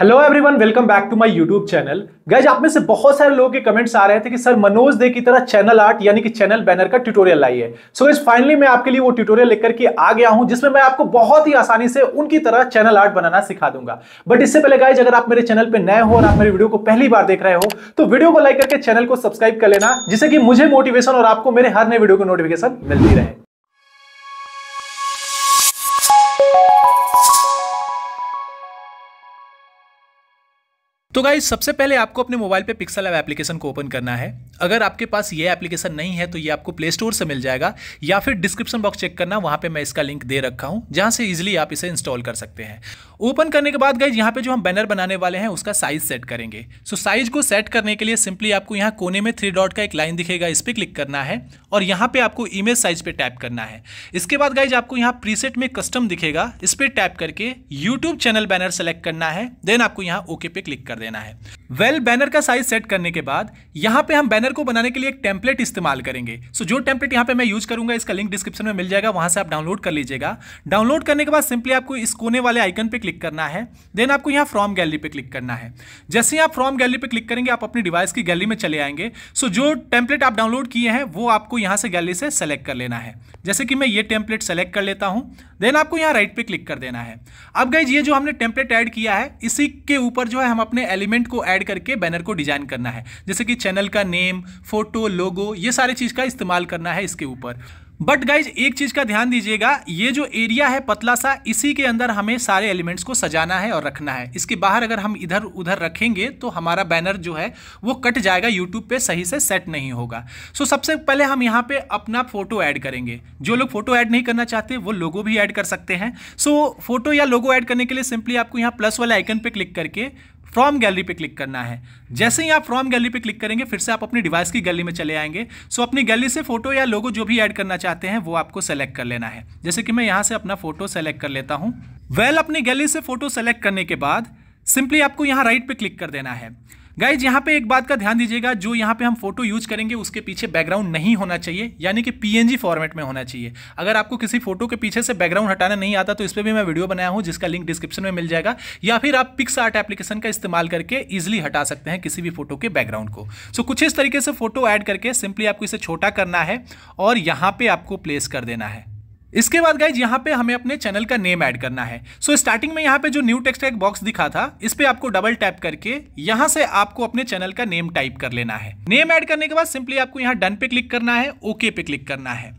hello everyone welcome back to my YouTube channel guys आप में से बहुत सारे लोगों के कमेंट्स आ रहे थे कि सर मनोज दे की तरह चैनल आर्ट यानी कि चैनल बैनर का ट्यूटोरियल लाइए सो so, इस फाइनली मैं आपके लिए वो ट्यूटोरियल लेकर के आ गया हूं जिसमें मैं आपको बहुत ही आसानी से उनकी तरह चैनल आर्ट बनाना सिखा दूंगा बट इससे पहले गाइज अगर आप मेरे चैनल पर नए हो और आप मेरे वीडियो को पहली बार देख रहे हो तो वीडियो को लाइक करके चैनल को सब्सक्राइब कर लेना जिससे कि मुझे मोटिवेशन और आपको मेरे हर नए वीडियो को नोटिफिकेशन मिलती रहे तो गाइज सबसे पहले आपको अपने मोबाइल पे पिक्सल एप एप्लीकेशन को ओपन करना है अगर आपके पास ये एप्लीकेशन नहीं है तो ये आपको प्ले स्टोर से मिल जाएगा या फिर डिस्क्रिप्शन बॉक्स चेक करना वहाँ पे मैं इसका लिंक दे रखा हूँ जहाँ से इजिली आप इसे इंस्टॉल कर सकते हैं ओपन करने के बाद गए यहाँ पे जो हम बैनर बनाने वाले हैं उसका साइज सेट करेंगे सो so, साइज को सेट करने के लिए सिंपली आपको यहाँ कोने में थ्री डॉट का एक लाइन दिखेगा इस पर क्लिक करना है और यहाँ पे आपको इमेज साइज पे टैप करना है इसके बाद गाइज आपको यहाँ प्रीसेट में कस्टम दिखेगा इस पर टैप करके यूट्यूब चैनल बैनर सेलेक्ट करना है देन आपको यहाँ ओके पे क्लिक कर देना है वेल बैनर का साइज सेट करने के बाद यहाँ पे हम बैनर बैनर को बनाने के लिए एक टेम्पलेट इस्तेमाल करेंगे सो जो टेम्पलेट यहाँ पे मैं यूज करूंगा इसका लिंक डिस्क्रिप्शन में मिल जाएगा वहां से आप डाउनलोड कर लीजिएगा डाउनलोड करने के बाद सिंपली आपको इस कोने वाले आइकन पे क्लिक करना है देन आपको यहाँ फ्रॉम गैलरी पे क्लिक करना है जैसे ही आप फ्रॉम गैलरी पे क्लिक करेंगे आप अपनी डिवाइस की गैलरी में चले आएंगे सो जो टेम्पलेट आप डाउनलोड किए हैं वो आपको यहाँ से गैलरी से सेलेक्ट कर लेना है जैसे कि मैं ये टेम्पलेट सेलेक्ट कर लेता हूँ देन आपको यहाँ राइट पे क्लिक कर देना है अब गई ये जो हमने टेम्पलेट ऐड किया है इसी के ऊपर जो है हम अपने एलिमेंट को ऐड करके बैनर को डिजाइन करना है जैसे कि चैनल का नेम नेम फोटो लोगो ये सारे चीज़ का इस्तेमाल करना है इसके ऊपर बट गाइज एक चीज़ का ध्यान दीजिएगा ये जो एरिया है पतला सा इसी के अंदर हमें सारे एलिमेंट्स को सजाना है और रखना है इसके बाहर अगर हम इधर उधर रखेंगे तो हमारा बैनर जो है वो कट जाएगा यूट्यूब पे सही से सेट नहीं होगा सो so, सबसे पहले हम यहाँ पे अपना फोटो ऐड करेंगे जो लोग फोटो ऐड नहीं करना चाहते वो लोगो भी ऐड कर सकते हैं सो so, फोटो या लोगो ऐड करने के लिए सिंपली आपको यहाँ प्लस वाले आइकन पर क्लिक करके फ्रॉम गैलरी पे क्लिक करना है जैसे ही आप फ्रॉम गैलरी पे क्लिक करेंगे फिर से आप अपनी डिवाइस की गैलरी में चले आएंगे सो अपनी गैलरी से फोटो या लोगो जो भी ऐड करना चाहते हैं वो आपको सेलेक्ट कर लेना है जैसे कि मैं यहां से अपना फोटो सेलेक्ट कर लेता हूं वेल well, अपनी गैलरी से फोटो सेलेक्ट करने के बाद सिंपली आपको यहाँ राइट पे क्लिक कर देना है गाइज यहाँ पे एक बात का ध्यान दीजिएगा जो यहाँ पे हम फोटो यूज करेंगे उसके पीछे बैकग्राउंड नहीं होना चाहिए यानी कि पीएनजी फॉर्मेट में होना चाहिए अगर आपको किसी फोटो के पीछे से बैकग्राउंड हटाना नहीं आता तो इस पर भी मैं वीडियो बनाया हूँ जिसका लिंक डिस्क्रिप्शन में मिल जाएगा या फिर आप पिक्स आर्ट एप्लीकेशन का इस्तेमाल करके ईजिली हटा सकते हैं किसी भी फोटो के बैकग्राउंड को सो कुछ इस तरीके से फोटो ऐड करके सिंपली आपको इसे छोटा करना है और यहाँ पे आपको प्लेस कर देना है इसके बाद गाइज यहाँ पे हमें अपने चैनल का नेम ऐड करना है सो so, स्टार्टिंग में यहाँ पे जो न्यू टेक्स्ट एक बॉक्स दिखा था इस पे आपको डबल टैप करके यहाँ से आपको अपने चैनल का नेम टाइप कर लेना है नेम ऐड करने के बाद सिंपली आपको यहाँ डन पे क्लिक करना है ओके पे क्लिक करना है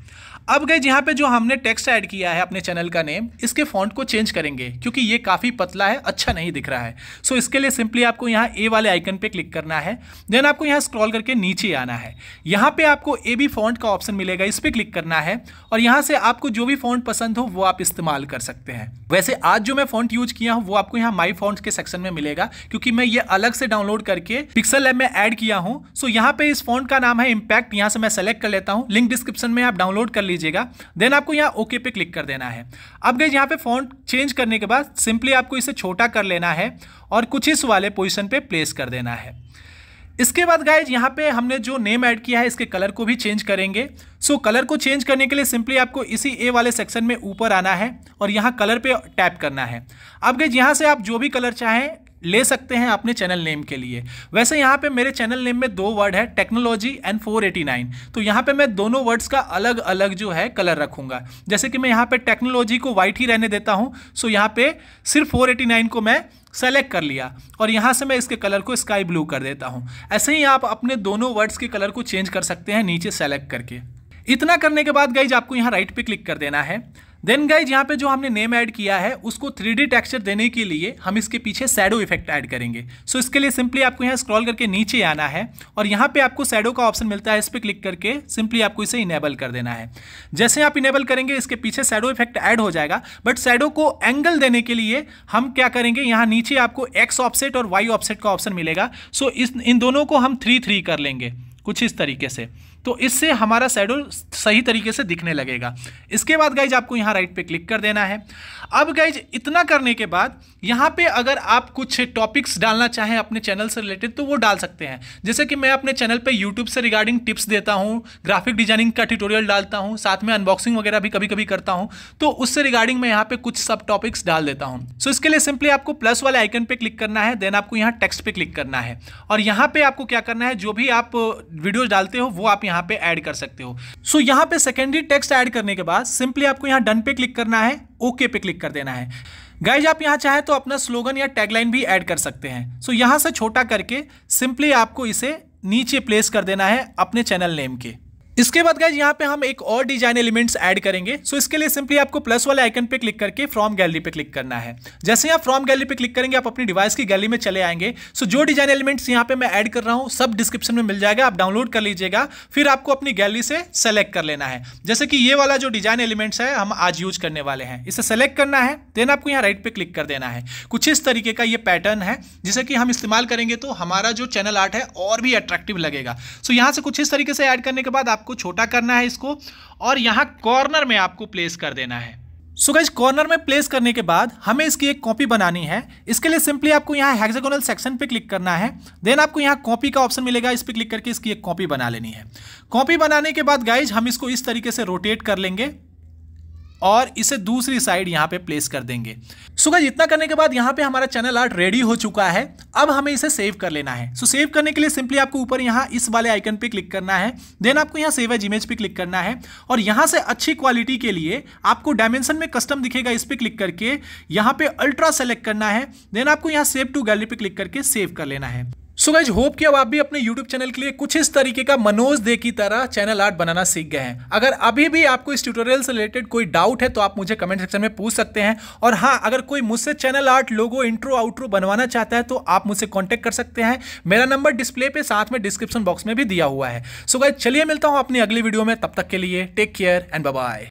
अब गए यहाँ पे जो हमने टेक्स्ट ऐड किया है अपने चैनल का नेम इसके फॉन्ट को चेंज करेंगे क्योंकि ये काफ़ी पतला है अच्छा नहीं दिख रहा है सो इसके लिए सिंपली आपको यहाँ ए वाले आइकन पे क्लिक करना है देन आपको यहाँ स्क्रॉल करके नीचे आना है यहाँ पे आपको ए बी फॉन्ट का ऑप्शन मिलेगा इस पर क्लिक करना है और यहाँ से आपको जो भी फॉन्ट पसंद हो वो आप इस्तेमाल कर सकते हैं वैसे आज जो मैं फॉन्ट यूज किया हूँ वो आपको यहाँ माई फॉन्ट के सेक्शन में मिलेगा क्योंकि मैं ये अलग से डाउनलोड करके पिक्सल लैब में एड किया हूँ सो यहाँ पे इस फॉन्ट का नाम है इम्पैक्ट यहाँ से मैं सेलेक्ट कर लेता हूँ लिंक डिस्क्रिप्शन में आप डाउनलोड कर लीजिए लीजिएगा देन आपको यहाँ ओके पे क्लिक कर देना है अब गई यहाँ पे फॉन्ट चेंज करने के बाद सिंपली आपको इसे छोटा कर लेना है और कुछ इस वाले पोजिशन पर प्लेस कर देना है इसके बाद गाइज यहाँ पे हमने जो नेम ऐड किया है इसके कलर को भी चेंज करेंगे सो so, कलर को चेंज करने के लिए सिंपली आपको इसी ए वाले सेक्शन में ऊपर आना है और यहाँ कलर पे टैप करना है अब गाइज यहाँ से आप जो भी कलर चाहें ले सकते हैं अपने चैनल नेम के लिए वैसे यहाँ पे मेरे चैनल नेम में दो वर्ड है टेक्नोलॉजी एंड 489 तो यहाँ पे मैं दोनों वर्ड्स का अलग अलग जो है कलर रखूंगा जैसे कि मैं यहाँ पे टेक्नोलॉजी को वाइट ही रहने देता हूँ सो यहाँ पे सिर्फ 489 को मैं सेलेक्ट कर लिया और यहाँ से मैं इसके कलर को स्काई ब्लू कर देता हूँ ऐसे ही आप अपने दोनों वर्ड्स के कलर को चेंज कर सकते हैं नीचे सेलेक्ट करके इतना करने के बाद गाइज आपको यहाँ राइट पे क्लिक कर देना है देन गाइज यहाँ पे जो हमने नेम ऐड किया है उसको थ्री डी टेक्सचर देने के लिए हम इसके पीछे सैडो इफेक्ट ऐड करेंगे सो so, इसके लिए सिंपली आपको यहाँ स्क्रॉल करके नीचे आना है और यहाँ पे आपको सैडो का ऑप्शन मिलता है इस पर क्लिक करके सिंपली आपको इसे इनेबल कर देना है जैसे आप इनेबल करेंगे इसके पीछे सैडो इफेक्ट ऐड हो जाएगा बट सैडो को एंगल देने के लिए हम क्या करेंगे यहाँ नीचे आपको एक्स ऑप्सेट और वाई ऑप्सेट का ऑप्शन मिलेगा सो so, इस इन दोनों को हम थ्री थ्री कर लेंगे कुछ इस तरीके से तो इससे हमारा शैडो सही तरीके से दिखने लगेगा इसके बाद गाइज आपको यहाँ राइट पे क्लिक कर देना है अब गाइज इतना करने के बाद यहाँ पे अगर आप कुछ टॉपिक्स डालना चाहें अपने चैनल से रिलेटेड तो वो डाल सकते हैं जैसे कि मैं अपने चैनल पे यूट्यूब से रिगार्डिंग टिप्स देता हूँ ग्राफिक डिजाइनिंग का ट्यूटोरियल डालता हूँ साथ में अनबॉक्सिंग वगैरह भी कभी कभी करता हूँ तो उससे रिगार्डिंग मैं यहाँ पे कुछ सब टॉपिक्स डाल देता हूँ सो so, इसके लिए सिंपली आपको प्लस वाले आइकन पे क्लिक करना है देन आपको यहाँ टेक्स्ट पे क्लिक करना है और यहाँ पर आपको क्या करना है जो भी आप वीडियोज डालते हो वो आप यहाँ यहाँ पे ऐड कर सकते हो सो so, यहाँ पे सेकेंडरी टेक्स्ट ऐड करने के बाद सिंपली आपको यहाँ डन पे क्लिक करना है ओके पे क्लिक कर देना है गाइज आप यहाँ चाहे तो अपना स्लोगन या टैगलाइन भी ऐड कर सकते हैं सो so, यहाँ से छोटा करके सिंपली आपको इसे नीचे प्लेस कर देना है अपने चैनल नेम के इसके बाद गाइज यहाँ पे हम एक और डिजाइन एलिमेंट्स ऐड करेंगे सो इसके लिए सिंपली आपको प्लस वाले आइकन पे क्लिक करके फ्रॉम गैलरी पे क्लिक करना है जैसे आप फ्रॉम गैलरी पे क्लिक करेंगे आप अपनी डिवाइस की गैलरी में चले आएंगे सो जो डिजाइन एलिमेंट्स यहाँ पे मैं ऐड कर रहा हूँ सब डिस्क्रिप्शन में मिल जाएगा आप डाउनलोड कर लीजिएगा फिर आपको अपनी गैलरी से सेलेक्ट कर लेना है जैसे कि ये वाला जो डिजाइन एलिमेंट्स है हम आज यूज करने वाले हैं इसे सेलेक्ट करना है देन आपको यहाँ राइट पे क्लिक कर देना है कुछ इस तरीके का ये पैटर्न है जिसे कि हम इस्तेमाल करेंगे तो हमारा जो चैनल आर्ट है और भी अट्रैक्टिव लगेगा सो यहाँ से कुछ इस तरीके से ऐड करने के बाद आपको आपको छोटा करना है इसको और यहाँ कॉर्नर में आपको प्लेस कर देना है सो so कॉर्नर में प्लेस करने के बाद हमें इसकी एक कॉपी बनानी है इसके लिए सिंपली आपको यहाँ हेक्सागोनल सेक्शन पे क्लिक करना है देन आपको यहाँ कॉपी का ऑप्शन मिलेगा इस पर क्लिक करके इसकी एक कॉपी बना लेनी है कॉपी बनाने के बाद गाइज हम इसको इस तरीके से रोटेट कर लेंगे और इसे दूसरी साइड यहाँ पे प्लेस कर देंगे सो इतना करने के बाद यहाँ पे हमारा चैनल आर्ट रेडी हो चुका है अब हमें इसे सेव कर लेना है सो so, सेव करने के लिए सिंपली आपको ऊपर यहाँ इस वाले आइकन पे क्लिक करना है देन आपको यहाँ सेव एज इमेज पे क्लिक करना है और यहाँ से अच्छी क्वालिटी के लिए आपको डायमेंशन में कस्टम दिखेगा इस पर क्लिक करके यहाँ पे अल्ट्रा सेलेक्ट करना है देन आपको यहाँ सेव टू गैलरी पे क्लिक करके सेव कर लेना है सो गाइज होप कि अब आप भी अपने YouTube चैनल के लिए कुछ इस तरीके का मनोज दे की तरह चैनल आर्ट बनाना सीख गए हैं अगर अभी भी आपको इस ट्यूटोरियल से रिलेटेड कोई डाउट है तो आप मुझे कमेंट सेक्शन में पूछ सकते हैं और हाँ अगर कोई मुझसे channel art logo intro outro बनवाना चाहता है तो आप मुझसे कॉन्टैक्ट कर सकते हैं मेरा नंबर डिस्प्ले पे साथ में डिस्क्रिप्शन बॉक्स में भी दिया हुआ है सो गाइज चलिए मिलता हूँ अपनी अगली वीडियो में तब तक के लिए टेक केयर एंड बाय